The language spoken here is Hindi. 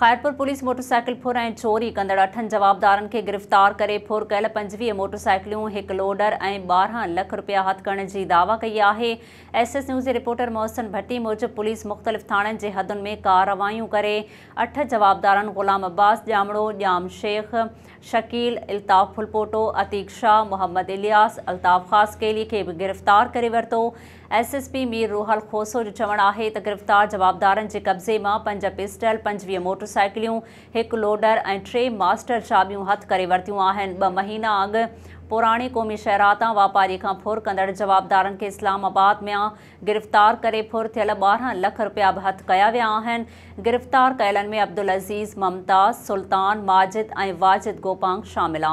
ख़ैरपुर पुलिस मोटरसाइकिल फुर ए चोरी कंदड़ अठन जवाबदार खे गिरफ़्तार कर फुर कल पंजवी मोटरसाइकिलूं एक लोडर ए बारह लख रुपया हथ करण जी दावा कई है S S news reporter Mohsin Bhatti मूजिबि पुलिस मुख़्तलिफ़ थान जे हदुनि में कार्रवायूं करे अठ जवाबदार ग़ुलाम अब्बास ॼामड़ो ॼाम शेख शकील इल्ताफ़ फुलपोटो अतीक शाह मोहम्मद इलियास अल्ताफ़ ख़ासकेली के भी गिरफ़्तार कर वरितो S S P Mir Ruhal Khoso जो चवणु आहे गिरफ़्तार जवाबदार जे कब्ज़े मां पंज पिस्टल पंजवीह मोटर साइकिलियूं एक लोडर ए टे मास्टर चाबियूं हथ कर वरितियूं ब महीना अग पुराणी क़ौमी शहराता वापारी का फुर कंदड़ जवाबदार के इस्लामाबाद में गिरफ़्तार करे फुर थियल बारह लख रुपया भी हथ कया विया गिरफ़्तार कयलनि में अब्दुल अज़ीज़ मुमताज़ सुल्तान माजिद ए वाजिद गोपांग शामिल